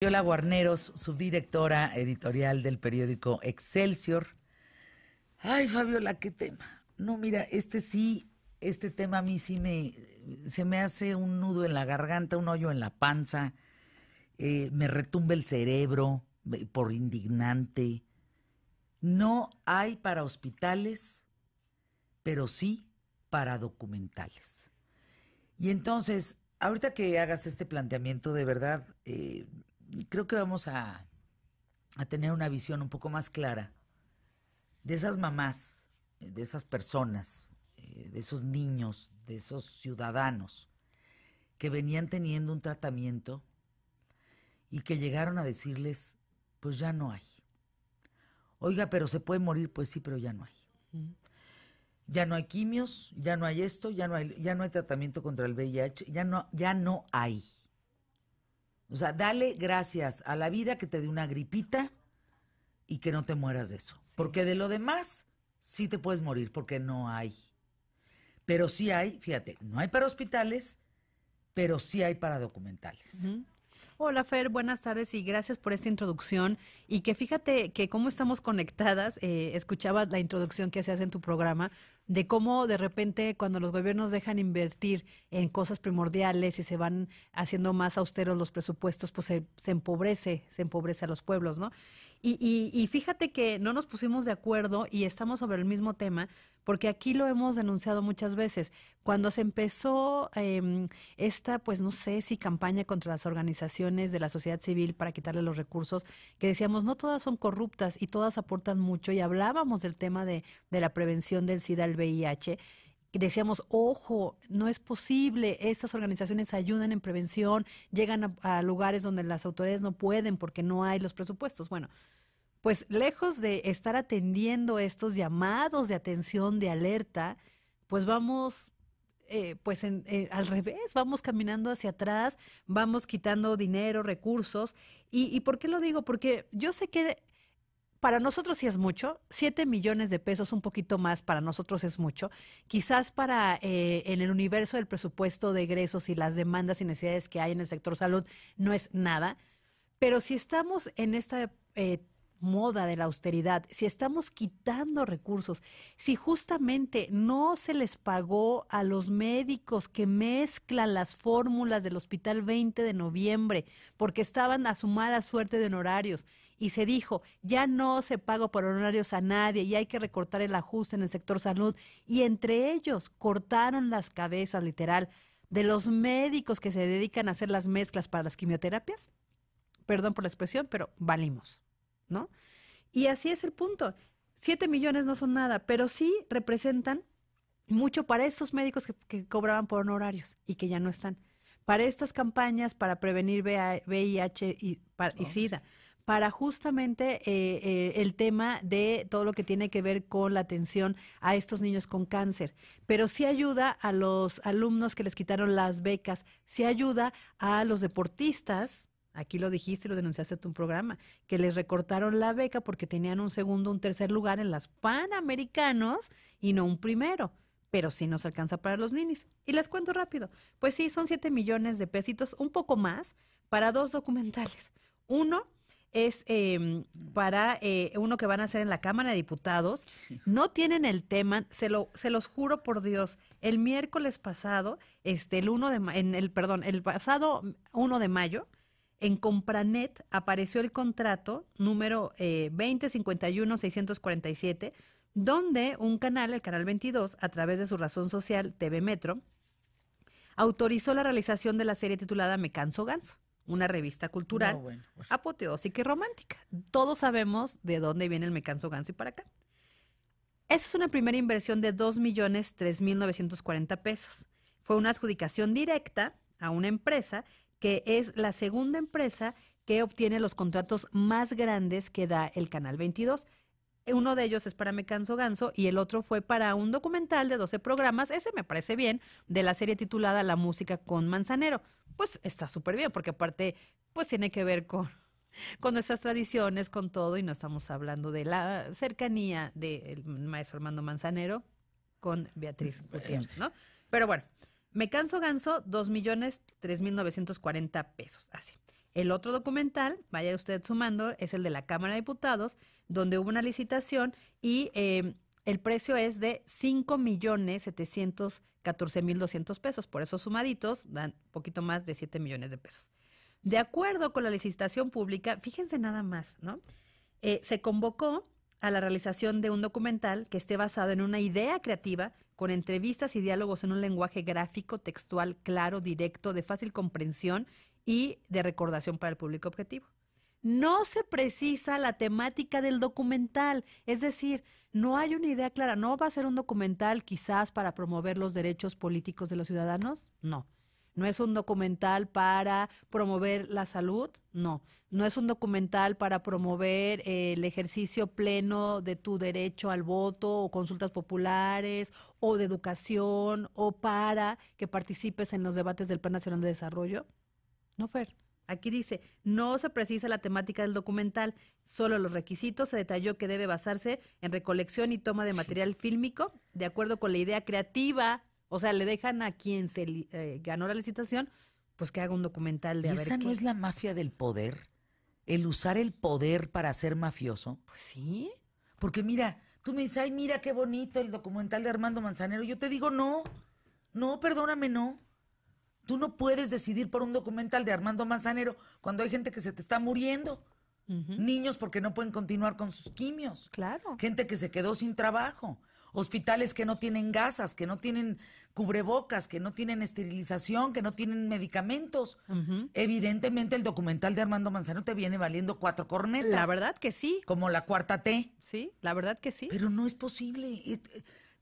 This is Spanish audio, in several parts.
la Guarneros, subdirectora editorial del periódico Excelsior. Ay, Fabiola, qué tema. No, mira, este sí, este tema a mí sí me, se me hace un nudo en la garganta, un hoyo en la panza, eh, me retumba el cerebro por indignante. No hay para hospitales, pero sí para documentales. Y entonces, ahorita que hagas este planteamiento, de verdad, eh, creo que vamos a, tener una visión un poco más clara de esas mamás, eh, de esas personas, eh, de esos niños, de esos ciudadanos que venían teniendo un tratamiento y que llegaron a decirles, pues ya no hay. Oiga, pero se puede morir, pues sí, pero ya no hay. Ya no hay quimios, ya no hay esto, ya no hay, ya no hay tratamiento contra el VIH, ya no, ya no hay. O sea, dale gracias a la vida que te dé una gripita y que no te mueras de eso. Porque de lo demás sí te puedes morir porque no hay. Pero sí hay, fíjate, no hay para hospitales, pero sí hay para documentales. Hola Fer, buenas tardes y gracias por esta introducción. Y que fíjate que cómo estamos conectadas, eh, escuchaba la introducción que se en tu programa, de cómo de repente cuando los gobiernos dejan invertir en cosas primordiales y se van haciendo más austeros los presupuestos, pues se, se empobrece, se empobrece a los pueblos, ¿no? Y, fíjate que no nos pusimos de acuerdo y estamos sobre el mismo tema, porque aquí lo hemos denunciado muchas veces. Cuando se empezó em, esta, pues no sé si campaña contra las organizaciones de la sociedad civil para quitarle los recursos, que decíamos, no todas son corruptas y todas aportan mucho, y hablábamos del tema de, la prevención del SIDA, el VIH, decíamos, ojo, no es posible, estas organizaciones ayudan en prevención, llegan a, lugares donde las autoridades no pueden porque no hay los presupuestos. Bueno, pues lejos de estar atendiendo estos llamados de atención, de alerta, pues vamos eh, pues eh, al revés, vamos caminando hacia atrás, vamos quitando dinero, recursos. Y, por qué lo digo? Porque yo sé que para nosotros sí es mucho, 7 millones de pesos, un poquito más, para nosotros es mucho. Quizás para eh, en el universo del presupuesto de egresos y las demandas y necesidades que hay en el sector salud no es nada. Pero si estamos en esta moda de la austeridad, si estamos quitando recursos, si justamente no se les pagó a los médicos que mezclan las fórmulas del Hospital 20 de noviembre porque estaban a su mala suerte de honorarios y se dijo, ya no se paga por honorarios a nadie y hay que recortar el ajuste en el sector salud y entre ellos cortaron las cabezas literal de los médicos que se dedican a hacer las mezclas para las quimioterapias. Perdón por la expresión, pero valimos. ¿no? Y así es el punto. Siete millones no son nada, pero sí representan mucho para estos médicos que, cobraban por honorarios y que ya no están. Para estas campañas para prevenir VIH y, SIDA, para justamente eh, eh, el tema de todo lo que tiene que ver con la atención a estos niños con cáncer, pero sí ayuda a los alumnos que les quitaron las becas, sí ayuda a los deportistas Aquí lo dijiste, lo denunciaste en tu programa, que les recortaron la beca porque tenían un segundo, un tercer lugar en las Panamericanos y no un primero. Pero sí nos alcanza para los ninis. Y les cuento rápido. Pues sí, son 7 millones de pesitos, un poco más, para dos documentales. Uno es em, para eh, uno que van a hacer en la Cámara de Diputados. No tienen el tema, se, lo, se los juro por Dios. El miércoles pasado, este, el 1 de en el perdón, el pasado 1 de mayo, en Compranet apareció el contrato número 647 eh, donde un canal, el canal 22, a través de su razón social TV Metro, autorizó la realización de la serie titulada Me canso ganso, una revista cultural pues. apoteósica y romántica. Todos sabemos de dónde viene el Mecanso ganso y para acá. Esa es una primera inversión de mil 940 pesos. Fue una adjudicación directa a una empresa que es la segunda empresa que obtiene los contratos más grandes que da el Canal 22. Uno de ellos es para Me Canso Ganso y el otro fue para un documental de 12 programas, ese me parece bien, de la serie titulada La Música con Manzanero. Pues está súper bien, porque aparte, pues tiene que ver con, con nuestras tradiciones, con todo, y no estamos hablando de la cercanía del maestro Armando Manzanero con Beatriz mm, Gutiérrez, eh. ¿no? Pero bueno, me canso ganso, 2 millones mil 940 pesos. Así. El otro documental, vaya usted sumando, es el de la Cámara de Diputados, donde hubo una licitación y em, el precio es de 5 millones 714 mil 200 pesos. Por eso sumaditos dan poquito más de 7 millones de pesos. De acuerdo con la licitación pública, fíjense nada más, ¿no? Eh, se convocó a la realización de un documental que esté basado en una idea creativa, con entrevistas y diálogos en un lenguaje gráfico, textual, claro, directo, de fácil comprensión y de recordación para el público objetivo. No se precisa la temática del documental, es decir, no hay una idea clara, no va a ser un documental quizás para promover los derechos políticos de los ciudadanos, no. No es un documental para promover la salud, no. No es un documental para promover eh, el ejercicio pleno de tu derecho al voto o consultas populares o de educación o para que participes en los debates del Plan Nacional de Desarrollo. No, Fer. Aquí dice, no se precisa la temática del documental, solo los requisitos. Se detalló que debe basarse en recolección y toma de material fílmico, de acuerdo con la idea creativa o sea, le dejan a quien se eh, ganó la licitación, pues que haga un documental de... ¿Y esa no es la mafia del poder? ¿El usar el poder para ser mafioso? Pues sí. Porque mira, tú me dices, ay, mira qué bonito el documental de Armando Manzanero. Yo te digo, no, no, perdóname, no. Tú no puedes decidir por un documental de Armando Manzanero cuando hay gente que se te está muriendo. Niños porque no pueden continuar con sus quimios. Claro. Gente que se quedó sin trabajo hospitales que no tienen gasas, que no tienen cubrebocas, que no tienen esterilización, que no tienen medicamentos. Evidentemente el documental de Armando Manzano te viene valiendo cuatro cornetas. La verdad que sí. Como la cuarta T. Sí, la verdad que sí. Pero no es posible.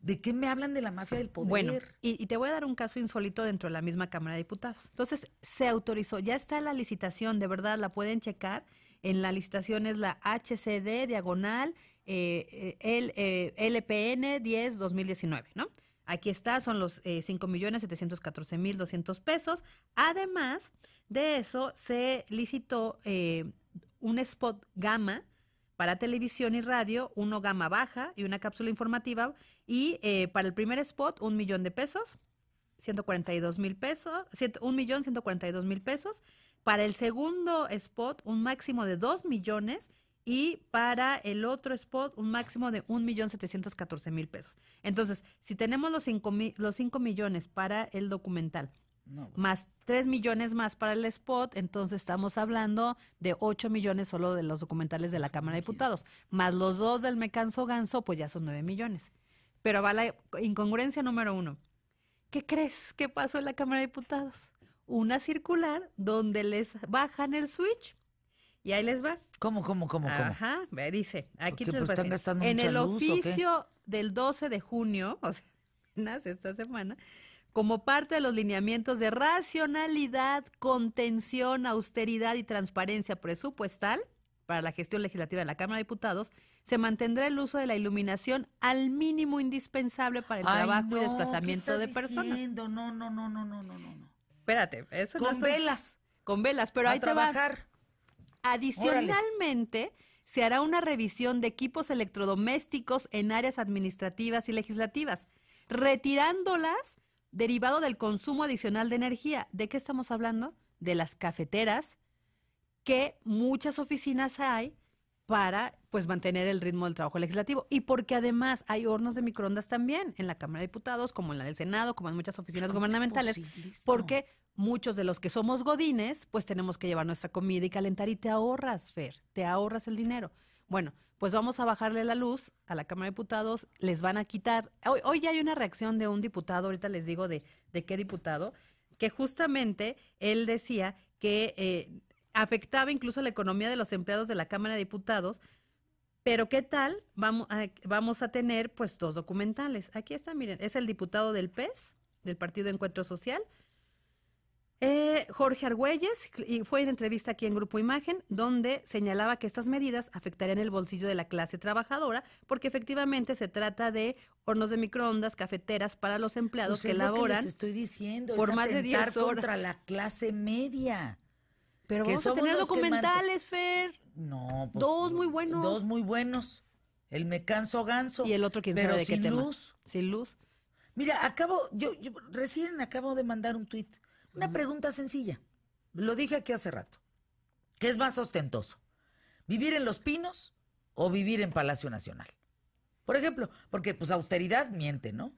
¿De qué me hablan de la mafia del poder? Bueno, y, y, te voy a dar un caso insólito dentro de la misma Cámara de Diputados. Entonces, se autorizó, ya está la licitación, de verdad, la pueden checar. En la licitación es la HCD diagonal el LPN 10 2019, ¿no? Aquí está, son los eh, millones mil 5.714.200 pesos. Además de eso, se licitó eh, un spot gama para televisión y radio, uno gama baja y una cápsula informativa. Y eh, para el primer spot, un millón de pesos, 142 mil pesos, un millón 142 mil pesos. Para el segundo spot, un máximo de 2 millones y para el otro spot un máximo de 1.714.000 pesos. Entonces, si tenemos los 5, los millones para el documental, más 3 millones más para el spot, entonces estamos hablando de 8 millones solo de los documentales de la Cámara de Diputados, más los dos del Me Canso Ganso, pues ya son 9 millones. Pero va la incongruencia número uno. ¿Qué crees que pasó en la Cámara de Diputados? Una circular donde les bajan el switch y ahí les va. ¿Cómo, cómo, cómo, cómo? Ajá, dice, aquí te pues están gastando En el oficio del 12 de junio, o sea, nace esta semana, como parte de los lineamientos de racionalidad, contención, austeridad y transparencia presupuestal para la gestión legislativa de la Cámara de Diputados, se mantendrá el uso de la iluminación al mínimo indispensable para el trabajo y desplazamiento de personas. Diciendo? No, no, no, no, no, no, no. Espérate, eso Con velas. Con velas, pero hay ahí trabajar. Te Adicionalmente, se hará una revisión de equipos electrodomésticos en áreas administrativas y legislativas, retirándolas derivado del consumo adicional de energía. ¿De qué estamos hablando? De las cafeteras, que muchas oficinas hay para pues mantener el ritmo del trabajo legislativo y porque además hay hornos de microondas también en la Cámara de Diputados, como en la del Senado, como en muchas oficinas gubernamentales, porque muchos de los que somos godines, pues tenemos que llevar nuestra comida y calentar y te ahorras, Fer, te ahorras el dinero. Bueno, pues vamos a bajarle la luz a la Cámara de Diputados, les van a quitar. Hoy, hoy ya hay una reacción de un diputado, ahorita les digo de, qué diputado, que justamente él decía que eh, afectaba incluso la economía de los empleados de la Cámara de Diputados. Pero ¿qué tal? Vamos a, ah, vamos a tener pues dos documentales. Aquí está, miren, es el diputado del PES, del Partido Encuentro Social, eh, Jorge Argüelles, y fue en entrevista aquí en Grupo Imagen, donde señalaba que estas medidas afectarían el bolsillo de la clase trabajadora, porque efectivamente se trata de hornos de microondas, cafeteras para los empleados pues que elaboran... laboran. estoy diciendo, por más de contra la clase media. Pero vamos a tener documentales, Fer. No, pues, dos muy buenos. Dos muy buenos. El me canso ganso. Y el otro que es de sin luz. Sin luz. Mira, acabo, yo, recién acabo de mandar un tuit. Una pregunta sencilla. Lo dije aquí hace rato. ¿Qué es más ostentoso? ¿Vivir en Los Pinos o vivir en Palacio Nacional? Por ejemplo, porque pues austeridad miente, ¿no?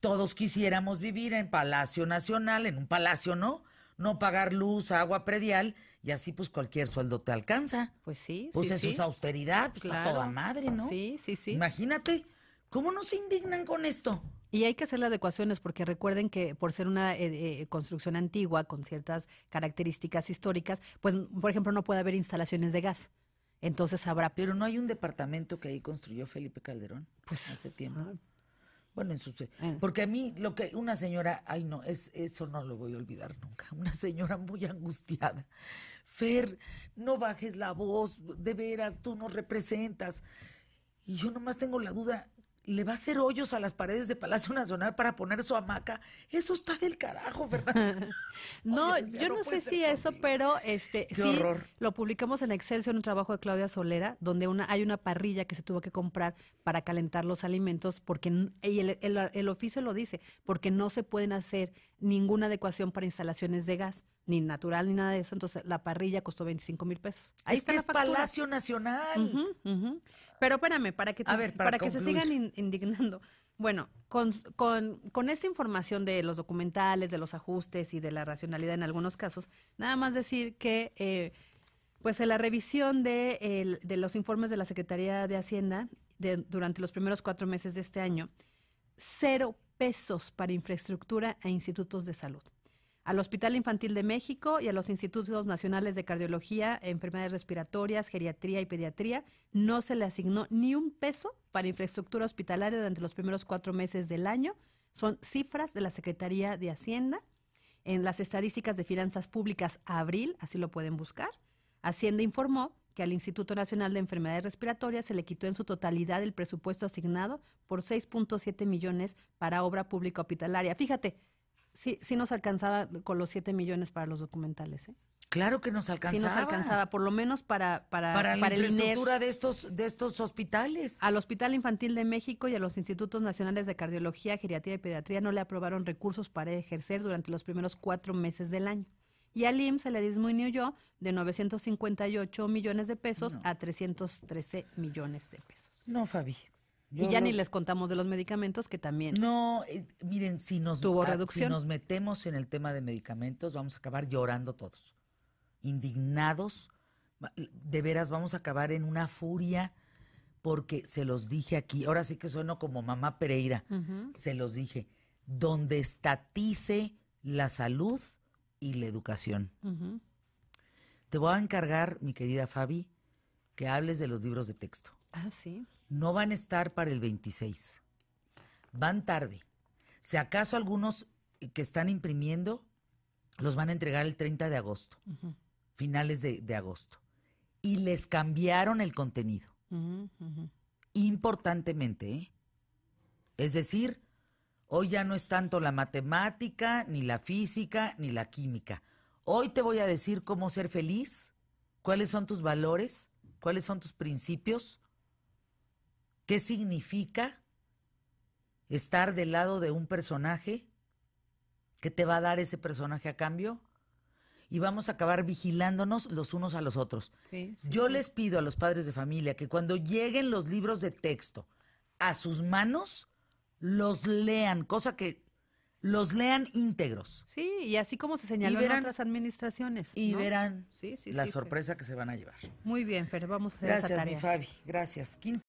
Todos quisiéramos vivir en Palacio Nacional, en un palacio, ¿no? no pagar luz, agua predial y así pues cualquier sueldo te alcanza. Pues sí, Pues sí, eso es austeridad, pues, está toda madre, ¿no? Sí, sí, sí. Imagínate, ¿cómo no se indignan con esto? Y hay que hacer las adecuaciones porque recuerden que por ser una eh, eh, construcción antigua con ciertas características históricas, pues por ejemplo no puede haber instalaciones de gas. Entonces habrá. Pero no hay un departamento que ahí construyó Felipe Calderón pues, hace tiempo. Ah, bueno, en sus, ah. porque a mí lo que una señora, ay no, es eso no lo voy a olvidar nunca. Una señora muy angustiada. Fer, no bajes la voz, de veras, tú nos representas. Y yo nomás tengo la duda, le va a hacer hoyos a las paredes de Palacio Nacional para poner su hamaca. Eso está del carajo, ¿verdad? no, yo no, sé si eso, pero este Qué sí lo publicamos en Excelsior en un trabajo de Claudia Solera, donde una hay una parrilla que se tuvo que comprar para calentar los alimentos porque y el, el, el oficio lo dice, porque no se pueden hacer ninguna adecuación para instalaciones de gas ni natural ni nada de eso. Entonces la parrilla costó 25 mil pesos. Ahí es está Palacio Nacional. Pero espérame, para que, para, que se sigan indignando. Bueno, con, con, esta información de los documentales, de los ajustes y de la racionalidad en algunos casos, nada más decir que eh, pues en la revisión de, los informes de la Secretaría de Hacienda durante los primeros cuatro meses de este año, cero pesos para infraestructura e institutos de salud al Hospital Infantil de México y a los Institutos Nacionales de Cardiología, Enfermedades Respiratorias, Geriatría y Pediatría, no se le asignó ni un peso para infraestructura hospitalaria durante los primeros cuatro meses del año. Son cifras de la Secretaría de Hacienda. En las estadísticas de finanzas públicas abril, así lo pueden buscar, Hacienda informó que al Instituto Nacional de Enfermedades Respiratorias se le quitó en su totalidad el presupuesto asignado por 6.7 millones para obra pública hospitalaria. Fíjate, sí, sí nos alcanzaba con los 7 millones para los documentales, ¿eh? Claro que nos alcanzaba. Sí nos alcanzaba, por lo menos para para, para, la infraestructura de estos de estos hospitales. Al Hospital Infantil de México y a los Institutos Nacionales de Cardiología, Geriatría y Pediatría no le aprobaron recursos para ejercer durante los primeros cuatro meses del año. Y al IMSS se le disminuyó de 958 millones de pesos a 313 millones de pesos. No, Fabi, y ya ni les contamos de los medicamentos que también. No, eh, miren, si nos, ah, nos metemos en el tema de medicamentos, vamos a acabar llorando todos, indignados, de veras vamos a acabar en una furia porque se los dije aquí, ahora sí que sueno como mamá Pereira, se los dije, donde estatice la salud y la educación. Te voy a encargar, mi querida Fabi, que hables de los libros de texto. Ah, no van a estar para el 26. Van tarde. Si acaso algunos que están imprimiendo los van a entregar el 30 de agosto, finales de, agosto. Y les cambiaron el contenido. Importantemente, ¿eh? Es decir, hoy ya no es tanto la matemática, ni la física, ni la química. Hoy te voy a decir cómo ser feliz, cuáles son tus valores, cuáles son tus principios, ¿Qué significa estar del lado de un personaje? ¿Qué te va a dar ese personaje a cambio? Y vamos a acabar vigilándonos los unos a los otros. Yo les pido a los padres de familia que cuando lleguen los libros de texto a sus manos, los lean, cosa que los lean íntegros. Sí, y así como se señaló verán, administraciones. Y verán la sorpresa que se van a llevar. Muy bien, Fer, vamos a hacer Gracias, esa tarea. mi Fabi. Gracias.